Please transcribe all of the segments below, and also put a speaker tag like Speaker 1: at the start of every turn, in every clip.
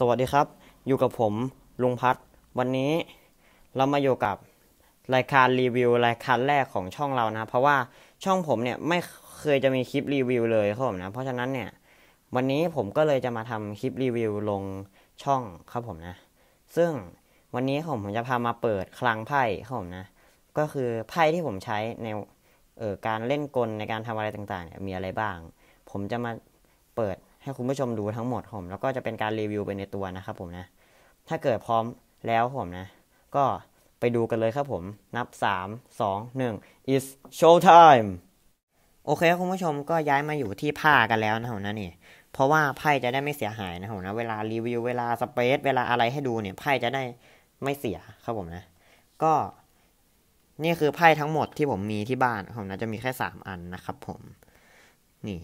Speaker 1: สวัสดีครับอยู่กับผม ลุงพัฒวันนี้เรามาอยู่กับรายการรีวิว รายการแรกของช่องเรานะเพราะว่าช่องผมเนี่ยไม่เคยจะมีคลิปรีวิวเลยครับผมนะ เพราะฉะนั้นเนี่ยวันนี้ผมก็เลยจะมาทำคลิปรีวิวลงช่องครับผมนะซึ่งวันนี้ผมจะพามาเปิดคลังไพ่ครับผมนะก็คือไพ่ที่ผมใช้ในออการเล่นกลในการทำอะไรต่างๆเนี่ยมีอะไรบ้าง ผมจะมาเปิดให้คุณผู้ชมดูทั้งหมดผมแล้วก็จะเป็นการรีวิวไปในตัวนะครับผมนะ ถ้าเกิดพร้อมแล้วผมนะ ก็ไปดูกันเลยครับผม นับ3 2 1 is show time โอเค คุณผู้ชมก็ย้ายมาอยู่ที่ผ้ากันแล้วนะผมนะนี่เพราะว่าไพ่จะได้ไม่เสียหายนะผมนะ เวลารีวิวเวลาสเปซเวลาอะไรให้ดูเนี่ยไพ่จะได้ไม่เสียครับผมนะ ก็ นี่คือไพ่ทั้งหมดที่ผมมีที่บ้านผมนะ จะมีแค่3อันนะครับผม นี่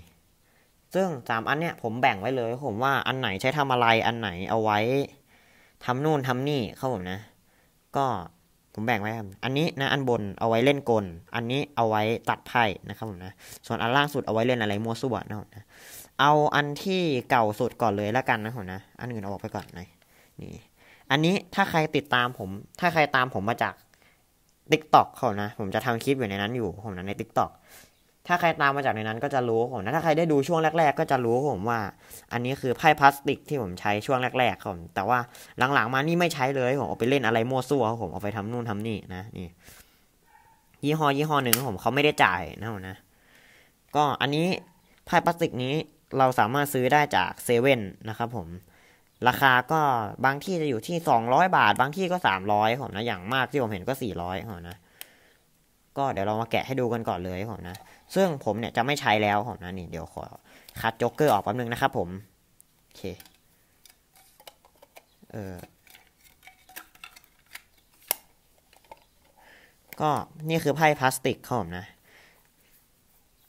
Speaker 1: ซึ่งสามอันเนี้ย ผมแบ่งไว้เลยผมว่าอันไหนใช้ทำอะไรอันไหนเอาไว้ ทำนู่นทำนี่ครับผมนะ ก็ผมแบ่งไว้ครับอันนี้นะ อันบนเอาไว้เล่นกลอันนี้เอาไว้ตัดไพ่นะครับผมนะส่วนอันล่างสุดเอาไว้เล่นอะไร มั่วสั่วนะครับนะเอาอันที่เก่าสุดก่อนเลยแล้วกันนะผมนะอันอื่นเอาออกไปก่อนหน่อยนี่ อันนี้ถ้าใครติดตามผม ถ้าใครตามผมมาจากติต็อกเขานะผมจะทำคลิปอยู่ในนั้นอยู่ผมนะในติ๊กต็อกถ้าใครตามมาจากในนั้นก็จะรู้ผมนะถ้าใครได้ดูช่วงแรกๆ ก็จะรู้ผมว่า อันนี้คือไพ่พลาสติกที่ผมใช้ช่วงแรกๆผมแต่ว่าหลังๆมานี่ไม่ใช้เลยผมเอาไปเล่นอะไรมั่วซั่วผมเอาไปทำนู่นทำนี่นะนี่ ยี่ห้อยี่ห้อหนึ่งผมเขาไม่ได้จ่ายนะผมนะ ก็อันนี้ไพ่พลาสติกนี้เราสามารถซื้อได้จากเซเว่นนะครับผม ราคาก็บางที่จะอยู่ที่สองร้อยบาท บางที่ก็สามร้อยผมนะ อย่างมากที่ผมเห็นก็สี่ร้อยผมนะ ก็เดี๋ยวเรามาแกะให้ดูกันก่อนเลยผมนะซึ่งผมเนี่ยจะไม่ใช้แล้วผมนะ นี่เดี๋ยวขอคัดจ็อกเกอร์ออกแป๊บนึงนะครับผมโอเคเออก็นี่คือไพ่พลาสติกครับผมนะ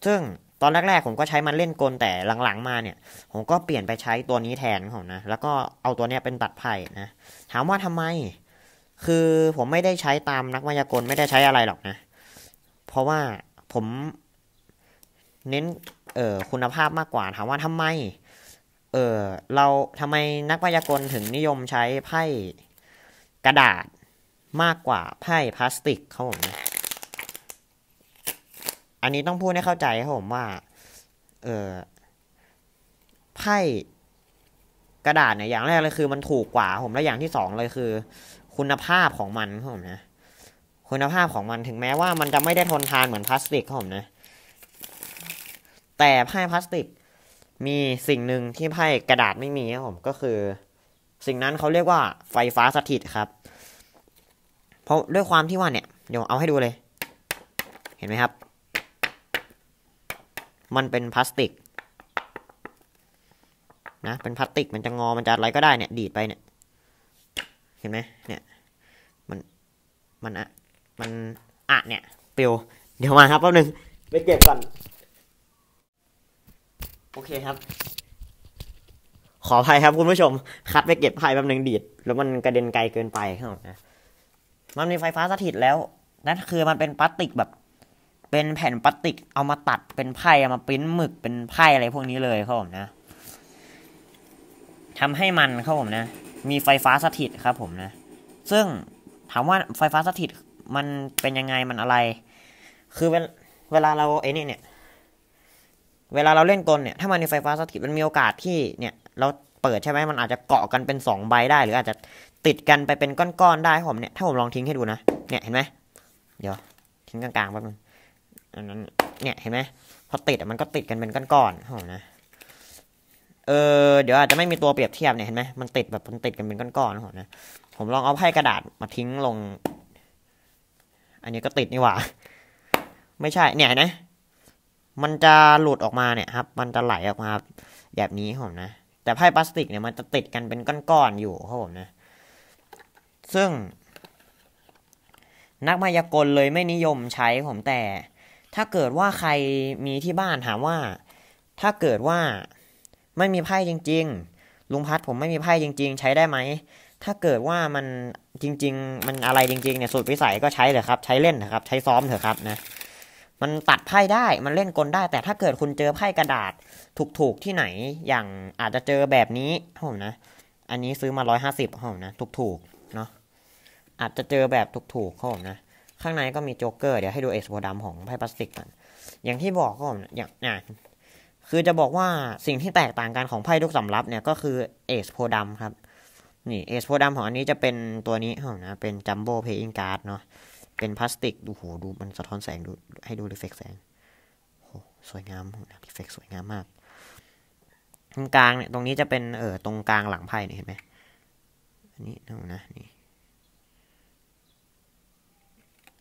Speaker 1: ซึ่งตอนแรกๆผมก็ใช้มันเล่นกลแต่หลังๆ มาเนี่ยผมก็เปลี่ยนไปใช้ตัวนี้แทนผมนะแล้วก็เอาตัวเนี้ยเป็นตัดไพ่นะถามว่าทำไม คือผมไม่ได้ใช้ตามนักมายากลไม่ได้ใช้อะไรหรอกนะ เพราะว่าผมเน้นเอ่อคุณภาพมากกว่าถามว่าทำไมเออเราทำไมนักพยากลถึงนิยมใช้ไพ่กระดาษมากกว่า ไพ่พลาสติกครับผม อันนี้ต้องพูดให้เข้าใจครับผมว่า เออไพ่กระดาษเนี่ยอย่างแรกเลย คือมันถูกกว่าผมและอย่างที่สองเลยคือ คุณภาพของมันครับผมนะ คุณภาพของมันถึงแม้ว่ามันจะไม่ได้ทนทานเหมือนพลาสติกครับผมนะแต่ไพ่พลาสติกมีสิ่งหนึ่งที่ไพ่กระดาษไม่มีครับผม ก็คือ สิ่งนั้นเขาเรียกว่าไฟฟ้าสถิตครับเพราะด้วยความที่ว่าเนี่ยเดี๋ยวเอาให้ดูเลย เห็นไหมครับ มันเป็นพลาสติก นะ เป็นพลาสติกมันจะงอ มันจะอะไรก็ได้เนี่ย ดีดไปเนี่ย เห็นไหมเนี่ย มันมันอะมันอะเนี่ยเปียวเดี๋ยวมาครับแป๊บนึงไปเก็บก่อนโอเคครับ ขออภัยครับคุณผู้ชม คัดไปเก็บไพ่แป๊บนึงดีด แล้วมันกระเด็นไกลเกินไปครับนะ มันมีไฟฟ้าสถิตแล้ว นั่นคือมันเป็นพลาสติกแบบ เป็นแผ่นพลาสติกเอามาตัดเป็นไพ่เอามาปิ้นหมึกเป็นไพ่อะไรพวกนี้เลยครับผมนะทำให้มันครับผมนะ มีไฟฟ้าสถิตครับผมนะ ซึ่งถามว่าไฟฟ้าสถิตมันเป็นยังไงมันอะไร คือเวลาเราไอ้นี่เนี่ยเวลาเราเล่นกลเนี่ยถ้ามันมีไฟฟ้าสถิตมันมีโอกาสที่ เนี่ยเราเปิดใช่ไหมมันอาจจะเกาะกันเป็น2ใบได้ หรืออาจจะติดกันไปเป็นก้อนๆได้ผมเนี่ย ถ้าผมลองทิ้งให้ดูนะ เนี่ยเห็นไหมเดี๋ยว ทิ้งกลางๆแป๊บนึงอัน นั้น เนี่ยเห็นไหมพอติดมันก็ติดกันเป็นก้อนๆผมนะเออเดี๋ยวอาจจะไม่มีตัวเปรียบเทียบเนี่ยเห็นไหมมันติดแบบมันติดกันเป็นก้อนๆผมนะผมลองเอาไพ่กระดาษมาทิ้งลง อันนี้ก็ติดนี่หว่าไม่ใช่ เนี่ยนะมันจะหลุดออกมาเนี่ยครับ มันจะไหลออกมาแบบนี้ผมนะ แต่ไพ่พลาสติกเนี่ยมันจะติดกันเป็นก้อนๆอยู่ครับผมนะ ซึ่ง นักมายากลเลยไม่นิยมใช้ผมแต่ถ้าเกิดว่าใครมีที่บ้านถามว่า ถ้าเกิดว่าไม่มีไพ่จริงๆ ลุงพัดผมไม่มีไพ่จริงๆใช้ได้ไหม ถ้าเกิดว่ามันจริงๆ มันอะไรจริง ๆ เนี่ยสูตรวิสัยก็ใช้เถอะครับใช้เล่นเถอะครับ ใช้ซ้อมเถอะครับนะมันตัดไพ่ได้ มันเล่นกลได้ แต่ถ้าเกิดคุณเจอไพ่กระดาษถูกๆที่ไหน อย่างอาจจะเจอแบบนี้ผมนะ อันนี้ซื้อมาร้อยหาสิบผมนะ ถูกๆ เนาะอาจจะเจอแบบถูกๆผมนะ ข้างในก็มีโจ๊กเกอร์ เดี๋ยวให้ดูเอสโพดำของไพ่พลาสติกกัน อย่างที่บอกก็ผมอย่าง่ะคือจะบอกว่าสิ่งที่แตกต่างกันของไพ่ทุกสำรับ เนี่ย ก็คือเอสโพดำครับ นี่ เอสโพดำของอันนี้จะเป็นตัวนี้ผมนะ เป็นจัมโบ้เพย์อิงการ์ดเนาะเป็นพลาสติก ดูโห ดูมันสะท้อนแสง ดูให้ดูรีเฟกแสงโหสวยงามนะรีเฟกสวยงามมาก ตรงกลางเนี่ย ตรงนี้จะเป็นเออตรงกลางหลังไพ่เเห็นไหม อันนี้นะนะนี่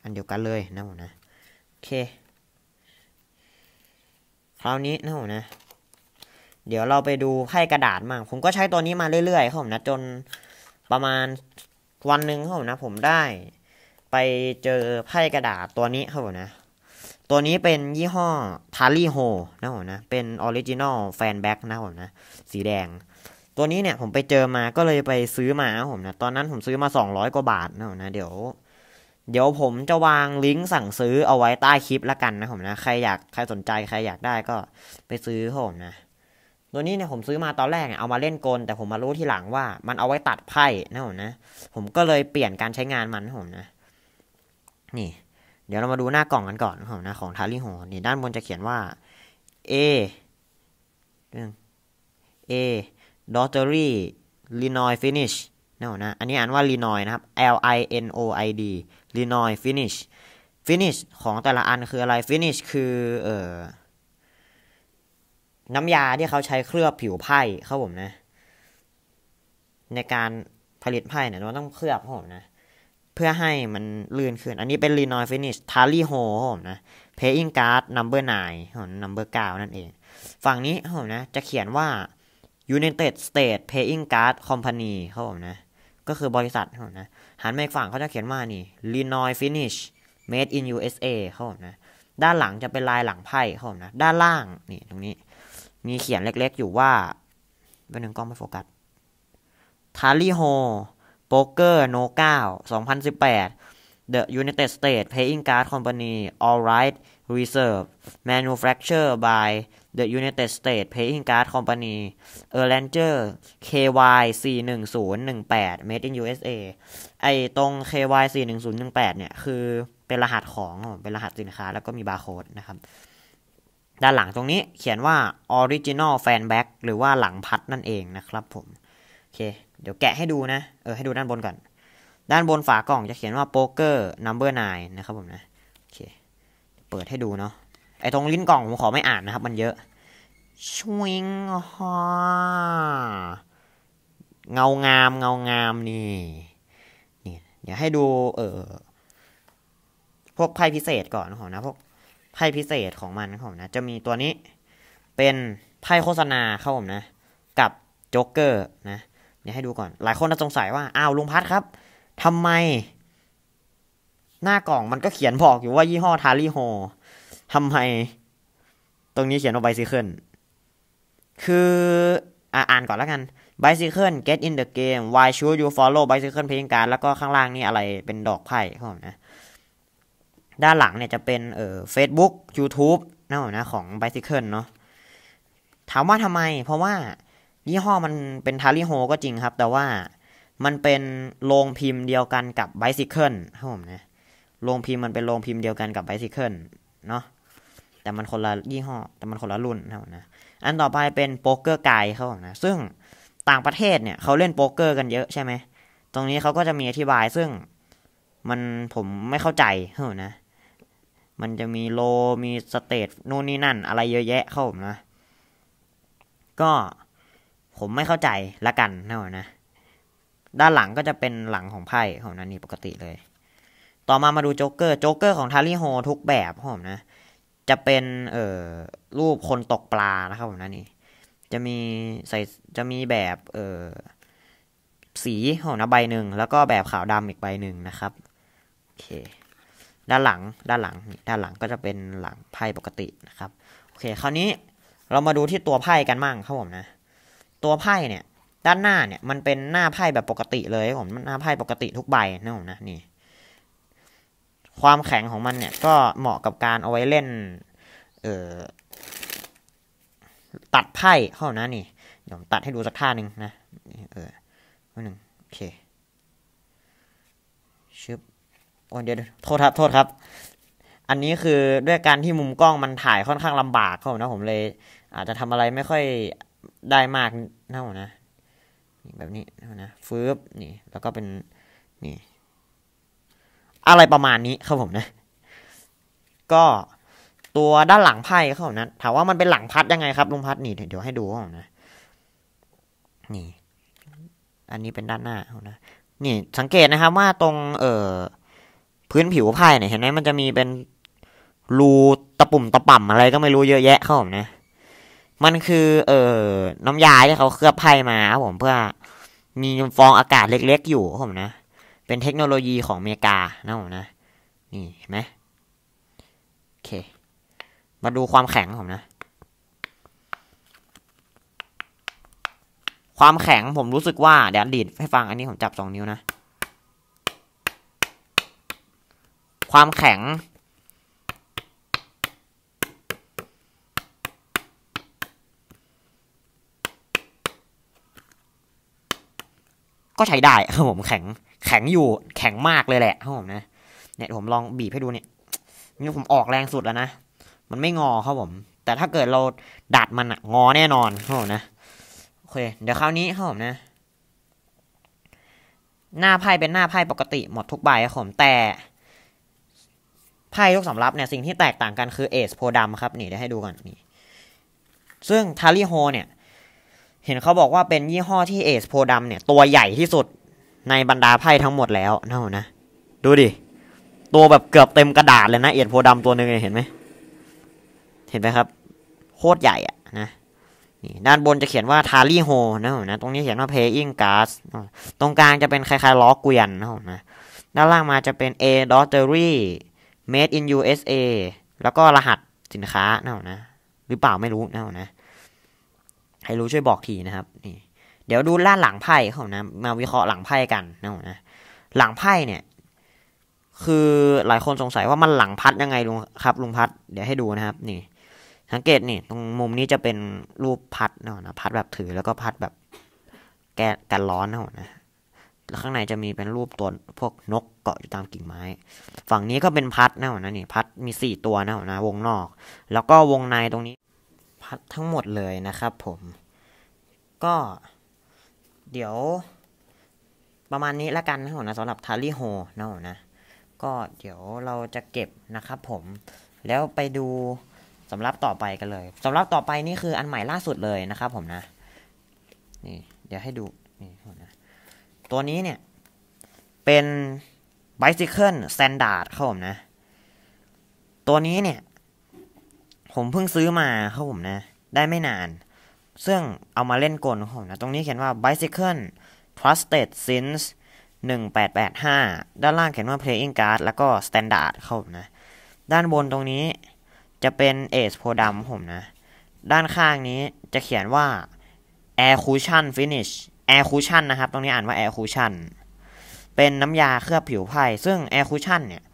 Speaker 1: อันเดียวกันเลยนะผมนะ โอเค คราวนี้นะผมนะ เดี๋ยวเราไปดูไพ่กระดาษมั่งผมก็ใช้ตัวนี้มาเรื่อยๆครับผมนะ จนประมาณวันหนึ่งครับผมนะผมได้ไปเจอไพ่กระดาษตัวนี้ครับผมนะ ตัวนี้เป็นยี่ห้อทารี่โฮนะผมนะ เป็นออริจินอลแฟนแบ็กนะผมนะ สีแดง ตัวนี้เนี่ย ผมไปเจอมาก็เลยไปซื้อมาครับผมนะ ตอนนั้นผมซื้อมา 200 กว่าบาทนะผมนะ เดี๋ยว เดี๋ยวผมจะวางลิงก์สั่งซื้อเอาไว้ใต้คลิปละกันนะผมนะ ใครอยากใครสนใจใครอยากได้ก็ไปซื้อครับผมนะ ตัวนี้เนี่ยผมซื้อมาตอนแรกเนี่ยเอามาเล่นกล แต่ผมมารู้ทีหลังว่ามันเอาไว้ตัดไพ่ นะผมนะ ผมก็เลยเปลี่ยนการใช้งานมันผมนะนี่เดี๋ยวเรามาดูหน้ากล่องกันก่อนของนะของทาริโฮนี่ด้านบนจะเขียนว่า A A d o t t e r y Linoy Finish นะนะอันนี้อ่านว่า Linoy นะครับ L I N O I D Linoy Finish Finish ของแต่ละอันคืออะไร Finish คือเอ่อ น้ำยาที่เขาใช้เคลือบผิวไพ่ครับผมนะ ในการผลิตไพ่เนี่ยมันต้องเคลือบครับผมนะเพื่อให้มันลื่นขึ้น อันนี้เป็นลีนอยฟินิชทารี่โฮผมนะเพย์อิงการ์ดนัมเบอร์ไนายผมนัมเบอร์เก้านั่นเอง ฝั่งนี้ผมนะ จะเขียนว่า United States Paying Card Company ครับผมนะ ก็คือบริษัทครับผมนะ หันมาอีกฝั่งเขาจะเขียนว่านี่ l i n o y Finish Made in USA ครับผมนะ ด้านหลังจะเป็นลายหลังไพ่ครับผมนะ ด้านล่างนี่ ตรงนี้ มีเขียนเล็กๆอยู่ว่าเป็นหนึ่งกล้องไม่โฟกัส t a l l y h l โป๊กเกอร์โนเ2018 The United States Playing Card Company All Right Reserve Manufactured by The United States Playing Card Company Erlanger KY 4 1 0 1 8 Made in USA ไอตรง KY 4 1 0 1 8 เนี่ยคือเป็นรหัสของ เป็นรหัสสินค้า แล้วก็มีบาร์โค้ดนะครับ ด้านหลังตรงนี้เขียนว่า Original Fanback หรือว่าหลังพัดนั่นเองนะครับผมโอเคเดี๋ยวแกะให้ดูนะ เออ ให้ดูด้านบนก่อน ด้านบนฝากล่องจะเขียนว่าโป๊กเกอร์นัมเบอร์นนะครับผมนะ โอเค เปิดให้ดูเนาะ ไอตรงลิ้นกล่องผมขอไม่อ่านนะครับมันเยอะชวิงฮะเงางามเงางามนี่นี่ เดี๋ยวให้ดู เออพวกไพ่พิเศษก่อนของนะ พวกไพ่พิเศษของมันของนะ จะมีตัวนี้ เป็นไพ่โฆษณาครับผมนะ กับโจ๊กเกอร์ นะเนี่ยให้ดูก่อน หลายคนสงสัยว่า อ้าว ลุงพัดครับ ทำไม หน้ากล่องมันก็เขียนบอกอยู่ว่ายี่ห้อทารี่โฮทำไม ตรงนี้เขียนว่าไบซิเคิลคืออ่านก่อนแล้วกัน bicycle get in the game why should you follow bicycle playing c a r แล้วก็ข้างล่างนี่อะไรเป็นดอกไพ่ครับนะ ด้านหลังเนี่ยจะเป็นเอ่อ Facebook YouTube นะนะ ของ bicycle เนาะถามว่าทำไม เพราะว่ายี่ห้อมันเป็นทาริโฮก็จริงครับ แต่ว่ามันเป็นโรงพิมพ์เดียวกันกับไบซิเคิลครับผมนะโรงพิมพ์มันเป็นโรงพิมพ์เดียวกันกับไบซิเคิลเนาะแต่มันคนละยี่ห้อแต่มันคนละรุ่นครับนะอันต่อไปเป็นโป๊กเกอร์ไกด์ครับผมนะซึ่งต่างประเทศเนี่ยเขาเล่นโป๊กเกอร์กันเยอะใช่ไหมตรงนี้เขาก็จะมีอธิบาย ซึ่งมันผมไม่เข้าใจครับผมนะ มันจะมีโลมีสเตทนู่นนี่นั่น อะไรเยอะแยะครับผมนะก็ผมไม่เข้าใจละกันนะนะ ด้านหลังก็จะเป็นหลังของไพ่ของนันนี่ปกติเลย ต่อมามาดูโจ๊กเกอร์โจ๊กเกอร์ของทาริโฮทุกแบบผมนะ จะเป็นเอ่อรูปคนตกปลานะครับผมนันนี่ จะมีใส่จะมีแบบเอ่อสีของนะใบหนึ่งแล้วก็แบบขาวดำอีกใบหนึ่งนะครับ โอเค ด้านหลัง ด้านหลัง ด้านหลังก็จะเป็นหลังไพ่ปกตินะครับ โอเค คราวนี้เรามาดูที่ตัวไพ่กันมั่งครับผมนะตัวไพ่เนี่ยด้านหน้าเนี่ยมันเป็นหน้าไพ่แบบปกติเลยผมหน้าไพ่ปกติทุกใบนะผมนะนี่ ความแข็งของมันเนี่ยก็เหมาะกับการเอาไว้เล่น เอ่อตัดไพ่เข้านะนี่ เดี๋ยวตัดให้ดูสักท่าหนึ่งนะเออหนึ่งโอเคชึบโอ้เดี๋ยวโทษครับโทษครับ อันนี้คือด้วยการที่มุมกล้องมันถ่ายค่อนข้างลำบากเขานะผมเลยอาจจะทำอะไรไม่ค่อยได้มากเท่านะแบบนี้เท่านะฟืบนี่ แล้วก็เป็น นี่ อะไรประมาณนี้ครับผมนะ ก็ตัวด้านหลังไพ่ครับผมนะถามว่ามันเป็นหลังพัดยังไงครับลุงพัดนี่เดี๋ยวให้ดูครับผมนะนี่ อันนี้เป็นด้านหน้าครับนะนี่ สังเกตนะครับ ว่าตรงเอ่อ พื้นผิวไพ่เนี่ยเห็นไหมมันจะมีเป็นรูตะปุ่มตะป่ำอะไร ก็ไม่รู้เยอะแยะครับผมนะมันคือ เอ่อน้ำยาที่เขาเคลือบไพ่มาครับผมเพื่อมีฟองอากาศเล็กๆ อยู่ผมนะเป็นเทคโนโลยีของอเมริกานะผมนะ นี่เห็นไหมโอเค มาดูความแข็งผมนะ ความแข็งผมรู้สึกว่า เดี๋ยวดีดให้ฟังอันนี้ผมจับสองนิ้วนะ ความแข็งก็ใช้ได้ครับผมแข็งแข็งอยู่แข็งมากเลยแหละครับผมนะเนี่ยผมลองบีบให้ดูเนี่ยนี่ผมออกแรงสุดแล้วนะ มันไม่งอครับผม แต่ถ้าเกิดเราดัดมันอะงอแน่นอนครับผมนะ โอเค เดี๋ยวคราวนี้ครับผมนะ หน้าไพ่เป็นหน้าไพ่ปกติ หมดทุกใบครับผมแต่ไพ่ลูกสำรับเนี่ย สิ่งที่แตกต่างกันคือเอสโพดำครับ นี่เดี๋ยวให้ดูก่อนนี่ซึ่งทาริโฮเนี่ยเห็นเขาบอกว่าเป็นยี่ห้อที่เอสโพดำเนี่ย ตัวใหญ่ที่สุดในบรรดาไพ่ทั้งหมดแล้วเน่านะ ดูดิ ตัวแบบเกือบเต็มกระดาษเลยนะ เอสโพดำตัวหนึ่งเห็นไหม เห็นไหมครับโคตรใหญ่อะนะนี่ด้านบนจะเขียนว่า ทารี่โฮ นะนะตรงนี้เขียนว่าเพย์อิงกาสตรงกลางจะเป็นคล้ายๆล้อเกวียนนะ ด้านล่างมาจะเป็น a d o t t e r y made in USA แล้วก็รหัสสินค้านะนะ หรือเปล่าไม่รู้นะนะใครรู้ช่วยบอกทีนะครับ นี่ เดี๋ยวดูล่าหลังไพ่เขานะมาวิเคราะห์หลังไพ่กันนะนะหลังไพ่เนี่ย คือหลายคนสงสัยว่ามันหลังพัดยังไงลุงครับ ลุงพัด เดี๋ยวให้ดูนะครับ นี่ สังเกตนี่ตรงมุมนี้จะเป็นรูปพัดนะพัดแบบถือแล้วก็พัดแบบ แกกันร้อนนะนะแล้วข้างในจะมีเป็นรูปตัวพวกนกเกาะอยู่ตามกิ่งไม้ ฝั่งนี้ก็เป็นพัดนะนะนี่พัดมีสี่ตัวนะันะวงนอก แล้วก็วงในตรงนี้ทั้งหมดเลยนะครับผม ก็เดี๋ยวประมาณนี้ละกันนะผมนะสำหรับทารีโฮนะนะ ก็เดี๋ยวเราจะเก็บนะครับ ผมแล้วไปดูสำรับต่อไปกันเลยสำรับต่อไปนี่คืออันใหม่ล่าสุดเลยนะครับ ผมนะ นี่เดี๋ยวให้ดูนี่ผมนะตัวนี้เนี่ย เป็น Bicycle Standard ครับผมนะ ตัวนี้เนี่ยผมเพิ่งซื้อมาครับผมนะ ได้ไม่นาน ซึ่งเอามาเล่นกลผมนะ ตรงนี้เขียนว่า bicycle trusted since 1885 ด้านล่างเขียนว่า playing card แล้วก็ standard ครับผมนะ ด้านบนตรงนี้จะเป็น age pro ดำผมนะ ด้านข้างนี้จะเขียนว่า air cushion finish air cushion นะครับ ตรงนี้อ่านว่า air cushion เป็นน้ำยาเคลือบผิวไพ่ซึ่ง air cushion เนี่ย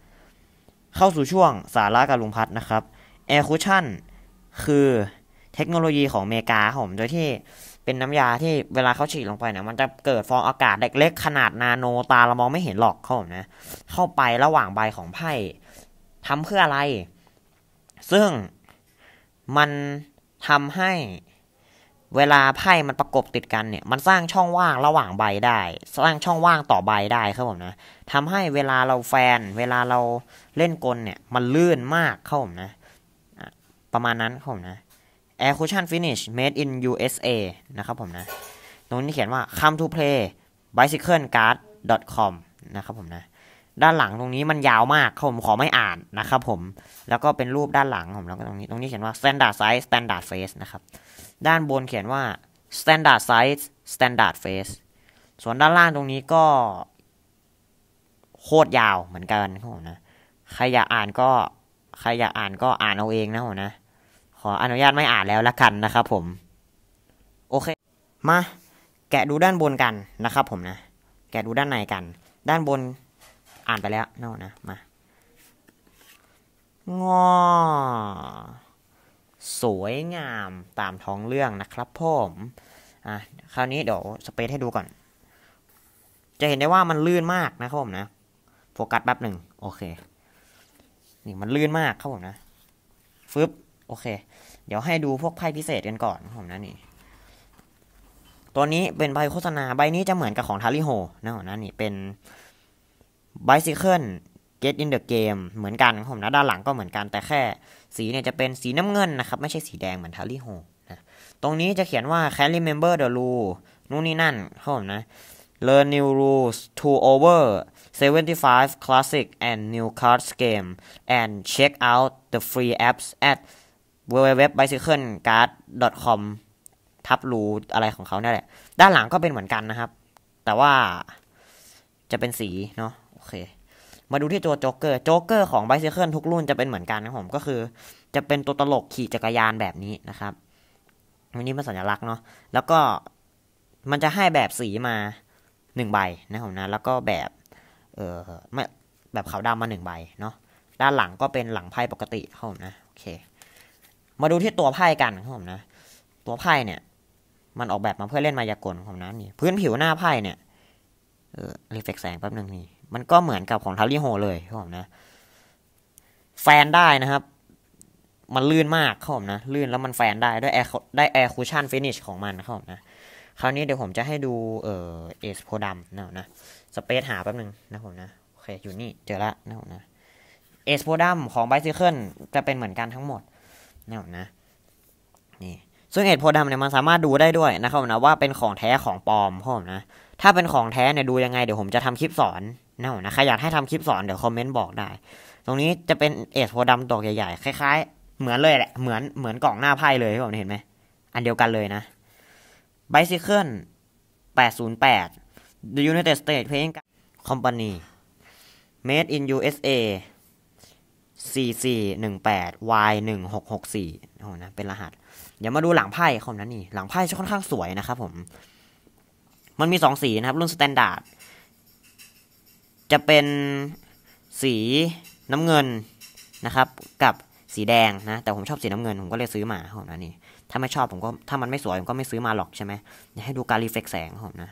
Speaker 1: เข้าสู่ช่วงสาระกับลุงพัดนะครับแอร์คูชั่นคือเทคโนโลยีของเมรกาผม โดยที่เป็นน้ำยาที่เวลาเขาฉีดลงไปเนี่ยมันจะเกิดฟองอากาศเล็กๆ ขนาดนาโนตา เรามองไม่เห็นหรอกครับผมนะเข้าไประหว่างใบของไพ่ทำเพื่ออะไร ซึ่งมันทำให้เวลาไพ่มันประกบติดกันเนี่ย มันสร้างช่องว่างระหว่างใบได้ สร้างช่องว่างต่อใบได้ครับผมนะทำให้เวลาเราแฟน เวลาเราเล่นกลเนี่ย มันลื่นมากครับผมนะประมาณนั้นผมนะ Air Cushion Finish Made in USA นะครับผมนะ ตรงนี้เขียนว่า Come to play bicyclecard com นะครับผมนะ ด้านหลังตรงนี้มันยาวมากครับผมขอไม่อ่านนะครับผม แล้วก็เป็นรูปด้านหลังผมแล้วก็ตรงนี้ ตรงนี้เขียนว่า standard size standard face นะครับ ด้านบนเขียนว่า standard size standard face ส่วนด้านล่างตรงนี้ก็โคตรยาวเหมือนกันครับผมนะ ใครอยากอ่านก็ใครอยากอ่านก็อ่านเอาเองนะผมนะขออนุญาตไม่อ่านแล้วละกันนะครับผม โอเค มา แกะดูด้านบนกันนะครับผมนะ แกะดูด้านในกัน ด้านบนอ่านไปแล้วนาะนะมางอสวยงามตามท้องเรื่องนะครับผมอ่ะคราวนี้เดี๋ยวสเปซให้ดูก่อน จะเห็นได้ว่ามันลื่นมากนะครับผมนะโฟกัสแป๊บหนึ่งโอเค นี่มันลื่นมากครับผมนะ ฟึบโอเค เดี๋ยวให้ดูพวกไพ่พิเศษกันก่อนผมนะนี่ ตัวนี้เป็นใบโฆษณา ใบนี้จะเหมือนกับของทาริโฮนะผมนะนี่เป็นไบซิเคิลเกตอินเดอะเกมเหมือนกันผมนะด้านหลังก็เหมือนกันแต่แค่ สีเนี่ยจะเป็นสีน้ำเงินนะครับ ไม่ใช่สีแดงเหมือนทาริโฮนะตรงนี้จะเขียนว่า c a ร r เ m e m b e r the rule นู่นนี่นั่นผมนะ learn new rules to over 75 classic and new cards game and check out the free apps at www.bicyclecard.com ทับรูอะไรของเขาเนี่ยแหละ ด้านหลังก็เป็นเหมือนกันนะครับ แต่ว่าจะเป็นสีเนาะ โอเค มาดูที่ตัวโจ๊กเกอร์โจ๊กเกอร์ของไบซิเคิลทุกรุ่นจะเป็นเหมือนกันนะผมก็คือ จะเป็นตัวตลกขี่จักรยานแบบนี้นะครับวันนี้มันสัญลักษณ์เนาะ แล้วก็มันจะให้แบบสีมาหนึ่งใบนะผมนะ แล้วก็แบบ เออไม่แบบขาวดำมาหนึ่งใบเนาะ ด้านหลังก็เป็นหลังไพ่ปกติครับผมนะ โอเคมาดูที่ตัวไพ่กันครับผมนะ ตัวไพ่เนี่ย มันออกแบบมาเพื่อเล่นมายากลผมนะนี่พื้นผิวหน้าไพ่เนี่ยเออรีเฟกแสงแป๊บนึงนี่มันก็เหมือนกับของทาริโฮเลยครับผมนะ แฟนได้นะครับ มันลื่นมากครับผมนะลื่นแล้วมันแฟนได้ด้วยแอร์ได้แอร์คูชั่นฟินิชของมันครับผมนะคราวนี้เดี๋ยวผมจะให้ดูเออเอสโพดัมนะนะสเปซหาแป๊บนึงนะผมนะโอเค อยู่นี่ เจอละนะผมนะ เอสโพดัมของไบซิเคิลจะเป็นเหมือนกันทั้งหมดนี่นะนี่ซึ่งเอ็ดโพดำเนี่ยมันสามารถดูได้ด้วยนะครับนะว่าเป็นของแท้ของปลอมพ่อผมนะ ถ้าเป็นของแท้เนี่ยดูยังไงเดี๋ยวผมจะทำคลิปสอนนะผมนะใครอยากให้ทำคลิปสอนเดี๋ยวคอมเมนต์บอกได้ ตรงนี้จะเป็นเอ็ดโพดำตัวใหญ่ๆ คล้ายๆ เหมือนเลยแหละเหมือนเหมือนกล่องหน้าไพ่เลยพ่อผมเห็นไหมอันเดียวกันเลยนะ Bicycle แปด The United States Paint Company Made in USA 4418 y 1664โอ้นะเป็นรหัส เดี๋ยวมาดูหลังไพ่ของนั้นนี่ หลังไพ่ค่อนข้างสวยนะครับผม มันมีสองสีนะครับ รุ่นสแตนดาร์ดจะเป็นสีน้ำเงินนะครับ กับสีแดงนะ แต่ผมชอบสีน้ำเงินผมก็เลยซื้อมาของนั้นนี่ถ้าไม่ชอบผมก็ ถ้ามันไม่สวยผมก็ไม่ซื้อมาหรอกใช่ไหมเดี๋ยวให้ดูการรีเฟกแสงของนะ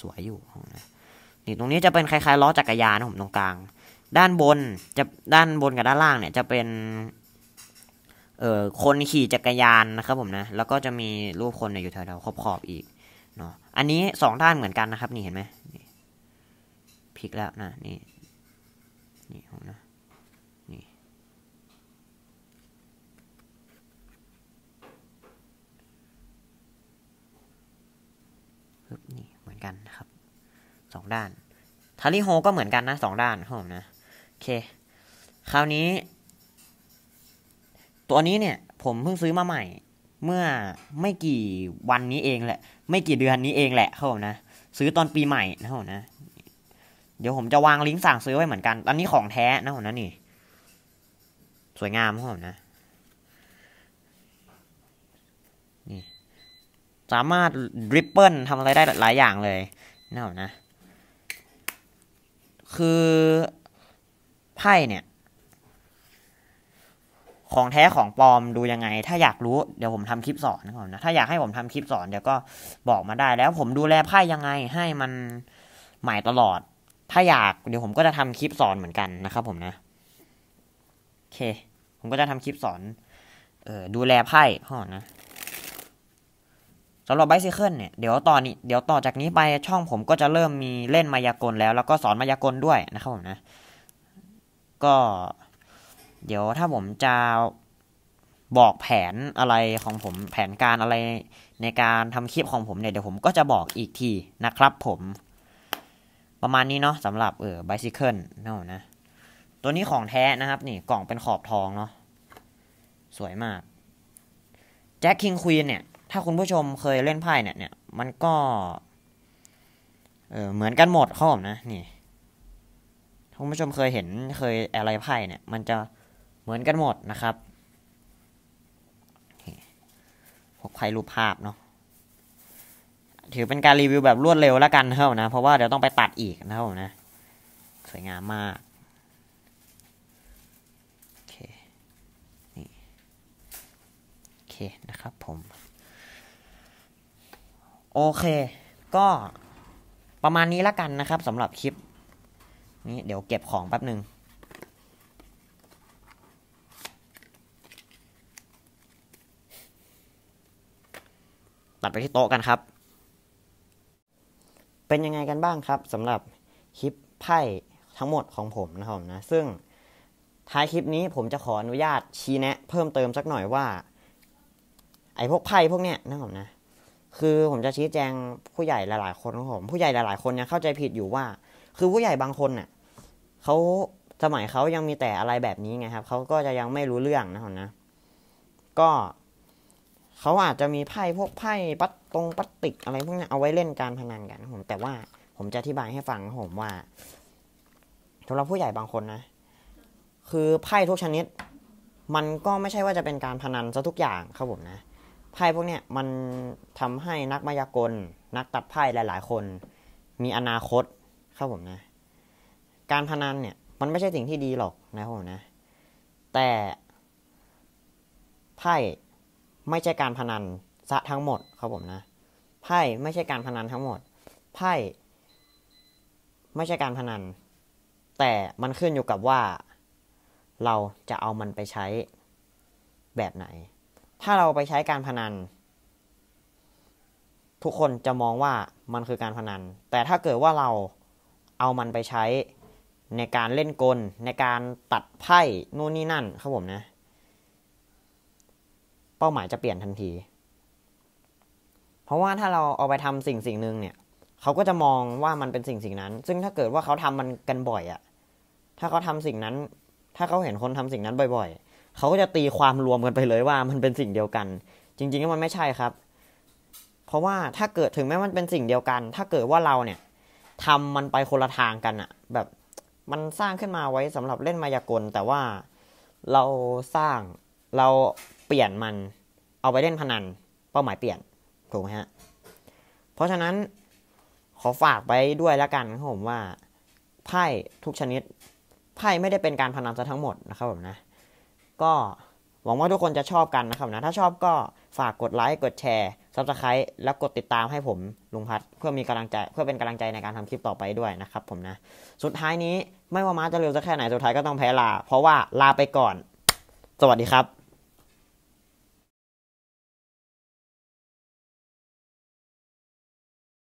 Speaker 1: สวยอยู่ของนะนี่ตรงนี้จะเป็นคล้ายๆล้อจักรยานนะผมตรงกลาง ด้านบนจะด้านบนกับด้านล่างเนี่ย จะเป็น เอ่อคนขี่จักรยานนะครับผมนะแล้วก็จะมีรูปคนอยู่แถวๆขอบๆอีกเนาะอันนี้สองด้านเหมือนกันนะครับนี่เห็นไหมพลิกแล้วนะนี่ นี่ผมนะนี่นี่สองด้านทาริโฮก็เหมือนกันนะสองด้านครับผมนะโอเค คราวนี้ ตัวนี้เนี่ย ผมเพิ่งซื้อมาใหม่ เมื่อไม่กี่วันนี้เองแหละ ไม่กี่เดือนนี้เองแหละครับผมนะซื้อตอนปีใหม่นะครับผมนะเดี๋ยวผมจะวางลิงก์สั่งซื้อไว้เหมือนกัน อันนี้ของแท้นะผมนะนี่สวยงามครับผมนะนี่ สามารถดริปเปิลทำอะไรได้หลายอย่างเลยนะับนะคือไพ่เนี่ย ของแท้ของปลอมดูยังไง ถ้าอยากรู้เดี๋ยวผมทำคลิปสอนนะครับนะถ้าอยากให้ผมทำคลิปสอนเดี๋ยวก็บอกมาได้แล้วผมดูแลไพ่ยังไง ให้มัน ใหม่ตลอด ถ้าอยากเดี๋ยวผมก็จะทำคลิปสอนเหมือนกันนะครับผมนะโอเค ผมก็จะทำคลิปสอน เออดูแลไพ่ห่อนะสำหรับไบซิเคิลเนี่ยเดี๋ยวตอนนี้เดี๋ยวต่อจากนี้ไปช่องผมก็จะเริ่มมีเล่นมายากลแล้ว แล้วก็สอนมายากลด้วยนะครับผมนะก็ เดี๋ยวถ้าผมจะบอกแผนอะไรของผม แผนการอะไรในการทำคลิปของผมเนี่ยเดี๋ยวผมก็จะบอกอีกทีนะครับ ผม ประมาณนี้เนาะสำหรับเออไบซิเคิลเนาะนะ ตัวนี้ของแท้นะครับ นี่กล่องเป็นขอบทองเนาะสวยมากแจ็คคิงควีนเนี่ยถ้าคุณผู้ชมเคยเล่นไพ่เนี่ยเนี่ยมันก็ เออเหมือนกันหมดข้อมนะ นี่ คุณผู้ชมเคยเห็นเคยอะไรไพ่เนี่ย มันจะ เหมือนกันหมดนะครับพวกไพ่รูปภาพเนาะ ถือเป็นการรีวิวแบบรวดเร็วแล้วกันเท่านะ เพราะว่าเดี๋ยวต้องไปตัดอีกนะเท่านะ สวยงามมาก โอเค นี่ โอเคนะครับ ผมโอเค ก็ประมาณนี้ละกันนะครับสำหรับคลิป นี้เดี๋ยวเก็บของแป๊บหนึ่งตัดไปที่โต๊ะกันครับ เป็นยังไงกันบ้างครับสำหรับคลิปไพ่ทั้งหมดของผมนะครับนะซึ่งท้ายคลิปนี้ผมจะขออนุญาตชี้แนะเพิ่มเติมสักหน่อยว่า ไอ้พวกไพ่พวกเนี้ยนะครับนะคือผมจะชี้แจงผู้ใหญ่หลายๆคนของผมผู้ใหญ่หลายๆคนยังเข้าใจผิดอยู่ว่า คือผู้ใหญ่บางคนเนี่ยเขาสมัยเขายังมีแต่อะไรแบบนี้ไงครับเขาก็จะยังไม่รู้เรื่องนะผมนะ ก็เขาอาจจะมีไพ่พวกไพ่ปัตตรงปัตติกอะไรพวกนี้เอาไว้เล่นการพนันกันผมแต่ว่า ผมจะอธิบายให้ฟังผมว่าสำหรับผู้ใหญ่บางคนนะคือไพ่ทุกชนิด มันก็ไม่ใช่ว่าจะเป็นการพนันซะทุกอย่างครับผมนะไพ่พวกเนี้ยมันทำให้นักมายากล นักตัดไพ่หลายๆคน มีอนาคตครับผมนะ การพนันเนี่ย มันไม่ใช่สิ่งที่ดีหรอกนะครับผมนะ แต่ไพ่ไม่ใช่การพนันซะทั้งหมดครับผมนะ ไพ่ไม่ใช่การพนันทั้งหมดไพ่ ไม่ใช่การพนัน แต่มันขึ้นอยู่กับว่าเราจะเอามันไปใช้แบบไหนถ้าเราไปใช้การพนัน ทุกคนจะมองว่ามันคือการพนัน แต่ถ้าเกิดว่าเราเอามันไปใช้ในการเล่นกลในการตัดไพ่นู่นนี่นั่นครับผมนะ เป้าหมายจะเปลี่ยนทันที เพราะว่าถ้าเราเอาไปทำสิ่งสิ่งหนึ่งเนี่ยเขาก็จะมองว่ามันเป็นสิ่งสิ่งนั้น ซึ่งถ้าเกิดว่าเขาทำมันกันบ่อยอะถ้าเขาทำสิ่งนั้น ถ้าเขาเห็นคนทำสิ่งนั้นบ่อย ๆเขาก็จะตีความรวมกันไปเลยว่ามันเป็นสิ่งเดียวกัน จริงๆ้วมันไม่ใช่ครับ เพราะว่าถ้าเกิดถึงแม้มันเป็นสิ่งเดียวกัน ถ้าเกิดว่าเราเนี่ยทำมันไปคนละทางกันอะแบบมันสร้างขึ้นมาไว้สำหรับเล่นมายากล แต่ว่าเราสร้างเราเปลี่ยนมันเอาไปเล่นพนัน เป้าหมายเปลี่ยนถูกไหมฮะ เพราะฉะนั้นขอฝากไปด้วยแล้วกันครับผมว่าไพ่ทุกชนิดไพ่ไม่ได้เป็นการพนันซะทั้งหมดนะครับผมนะก็หวังว่าทุกคนจะชอบกันนะครับนะถ้าชอบก็ฝากกดไลค์กดแชร์ซับสไครต์แล้วกดติดตามให้ผมลุงพัดเพื่อมีกำลังใจเพื่อเป็นกำลังใจในการทำคลิปต่อไปด้วยนะครับผมนะ สุดท้ายนี้ไม่ว่าม้าจะเร็วจะแค่ไหนสุดท้ายก็ต้องแพ้ลา เพราะว่าลาไปก่อน สวัสดีครับ